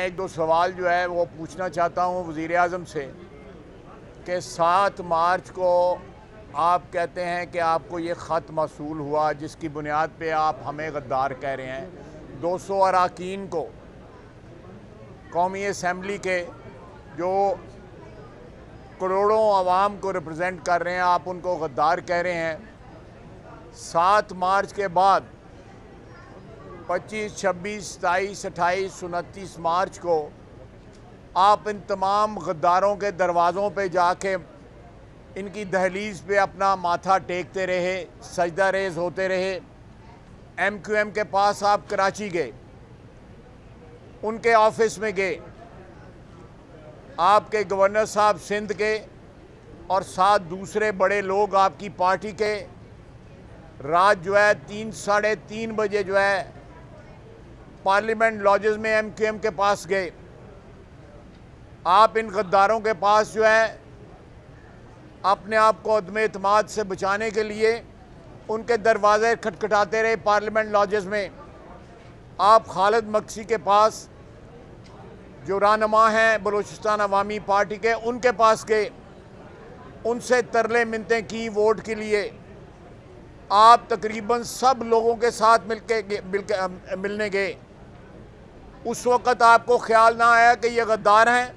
मैं एक दो सवाल जो है वो पूछना चाहता हूँ वज़ी अजम से कि सात मार्च को आप कहते हैं कि आपको ये ख़त मौसूल हुआ जिसकी बुनियाद पर आप हमें गद्दार कह रहे हैं दो सौ अरकान को कौमी असम्बली के जो करोड़ों आवाम को रिप्रजेंट कर रहे हैं आप उनको गद्दार कह रहे हैं सात मार्च के बाद पच्चीस छब्बीस सताईस अट्ठाईस उनतीस मार्च को आप इन तमाम गद्दारों के दरवाज़ों पर जाके इनकी दहलीज पे अपना माथा टेकते रहे सजदा रेज होते रहे एम क्यू एम के पास आप कराची गए उनके ऑफिस में गए आपके गवर्नर साहब सिंध के और साथ दूसरे बड़े लोग आपकी पार्टी के रात जो है तीन साढ़े तीन बजे जो है पार्लियामेंट लॉजेज में एमक्यूएम के पास गए आप इन गद्दारों के पास जो है अपने आप को अदम अतमाद से बचाने के लिए उनके दरवाज़े खटखटाते रहे पार्लियामेंट लॉजेज में आप खालिद मक्सी के पास जो रानमा हैं बलूचिस्तान अवामी पार्टी के उनके पास गए उनसे तरले मिनते की वोट के लिए आप तकरीबन सब लोगों के साथ मिलके मिल मिलने गए उस वक़्त आपको ख्याल ना आया कि ये गद्दार हैं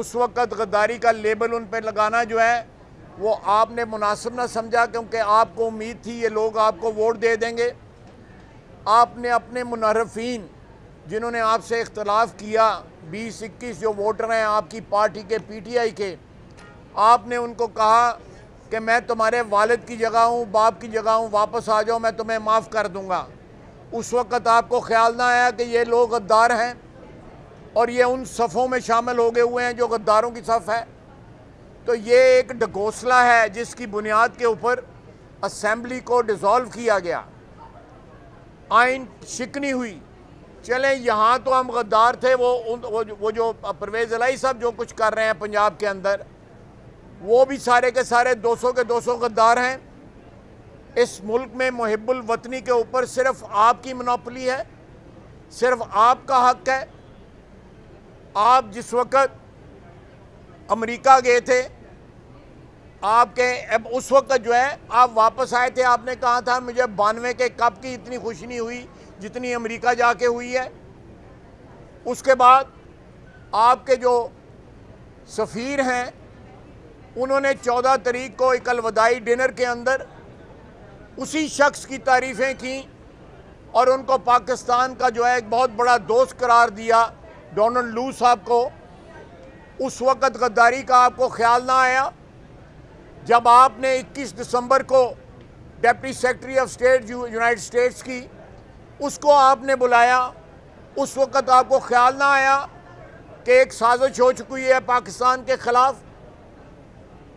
उस वक़्त गद्दारी का लेबल उन पर लगाना जो है वो आपने मुनासिब ना समझा क्योंकि आपको उम्मीद थी ये लोग आपको वोट दे देंगे आपने अपने मुनरफिन जिन्होंने आपसे इख्तलाफ किया बीस इक्कीस जो वोटर हैं आपकी पार्टी के पी टी आई के आपने उनको कहा कि मैं तुम्हारे वालद की जगह हूँ बाप की जगह हूँ वापस आ जाओ मैं तुम्हें माफ़ कर दूँगा उस वक़्त आपको ख्याल ना आया कि ये लोग गद्दार हैं और ये उन सफ़ों में शामिल हो गए हुए हैं जो गद्दारों की सफ़ है तो ये एक डकोसला है जिसकी बुनियाद के ऊपर असम्बली को डिज़ोल्व किया गया आइन शिकनी हुई चलें यहाँ तो हम गद्दार थे वो उन वो, वो जो परवेज़ अलाई साहब जो कुछ कर रहे हैं पंजाब के अंदर वो भी सारे के सारे 200 के 200 गद्दार हैं इस मुल्क में मुहबुल वतनी के ऊपर सिर्फ आपकी मनोपली है सिर्फ आपका हक है आप जिस वक्त अमेरिका गए थे आपके अब उस वक्त जो है आप वापस आए थे आपने कहा था मुझे बानवे के कप की इतनी खुशी नहीं हुई जितनी अमेरिका जाके हुई है उसके बाद आपके जो सफ़ीर हैं उन्होंने चौदह तरीक को एक अलवदाई डिनर के अंदर उसी शख्स की तारीफ़ें की और उनको पाकिस्तान का जो है एक बहुत बड़ा दोस्त करार दिया डोनल्ड लू साहब को उस वक़्त गद्दारी का आपको ख्याल ना आया जब आपने 21 दिसंबर को deputy secretary of state united states की उसको आपने बुलाया उस वक़्त आपको ख्याल ना आया कि एक साजिश हो चुकी है पाकिस्तान के ख़िलाफ़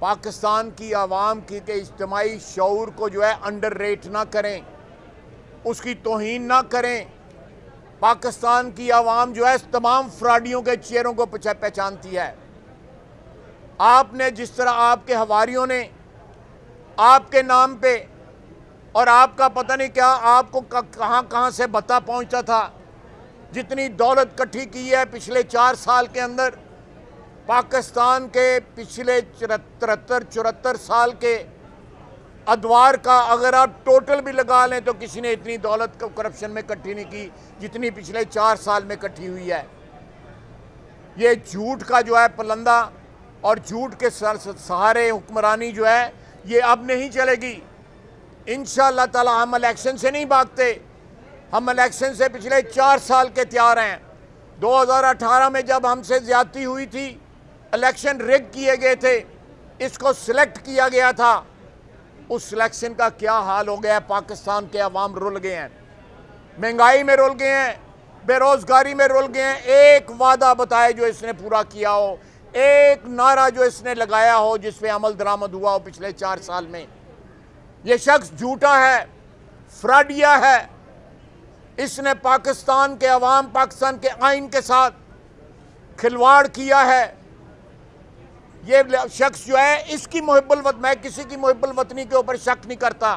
पाकिस्तान की आवाम की के इज्तमाही शूर को जो है अंडर रेट ना करें उसकी तोहन ना करें पाकिस्तान की आवाम जो है तमाम फ्राडियों के चेहरों को पहचानती है आपने जिस तरह आपके हवारीयों ने आपके नाम पे और आपका पता नहीं क्या आपको कहाँ कहाँ से भत्ता पहुँचता था जितनी दौलत इकट्ठी की है पिछले चार साल के अंदर पाकिस्तान के पिछले तिहत्तर चौहत्तर साल के अदवार का अगर आप टोटल भी लगा लें तो किसी ने इतनी दौलत को करप्शन में इकट्ठी नहीं की जितनी पिछले चार साल में इकट्ठी हुई है ये झूठ का जो है पलंदा और झूठ के सहारे हुक्मरानी जो है ये अब नहीं चलेगी इन ताला हम इलेक्शन से नहीं भागते हम इलेक्शन से पिछले चार साल के तैयार हैं 2018 में जब हमसे ज़्यादती हुई थी इलेक्शन रिग किए गए थे इसको सिलेक्ट किया गया था उस सिलेक्शन का क्या हाल हो गया है पाकिस्तान के अवाम रुल गए हैं महंगाई में रुल गए हैं बेरोज़गारी में रुल गए हैं एक वादा बताए जो इसने पूरा किया हो एक नारा जो इसने लगाया हो जिस पे अमल दरामद हुआ हो पिछले चार साल में ये शख्स झूठा है फ्रॉडिया है इसने पाकिस्तान के अवाम पाकिस्तान के आइन के साथ खिलवाड़ किया है ये शख्स जो है इसकी महबल वत मैं किसी की महबल वतनी के ऊपर शक नहीं करता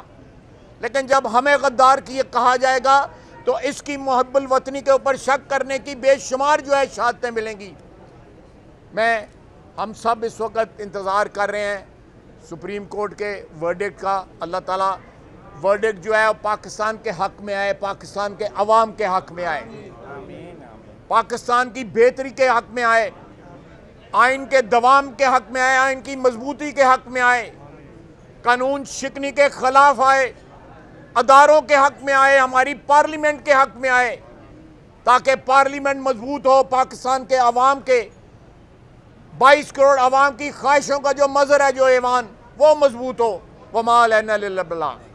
लेकिन जब हमें गद्दार की कहा जाएगा तो इसकी महबल वतनी के ऊपर शक करने की बेशुमार जो है शहादतें मिलेंगी मैं हम सब इस वक्त इंतज़ार कर रहे हैं सुप्रीम कोर्ट के वर्डिक्ट का अल्लाह ताला वर्डिक्ट जो है वो पाकिस्तान के हक में आए पाकिस्तान के अवाम के हक में आए पाकिस्तान की बेहतरी के हक में आए आइन के दवाम के हक में आए आइन की मजबूती के हक में आए कानून शिकनी के खिलाफ आए अदारों के हक में आए हमारी पार्लियामेंट के हक में आए ताकि पार्लियामेंट मजबूत हो पाकिस्तान के आवाम के 22 करोड़ अवाम की ख्वाहिशों का जो मज़र है जो ऐवान वो मजबूत हो वमाल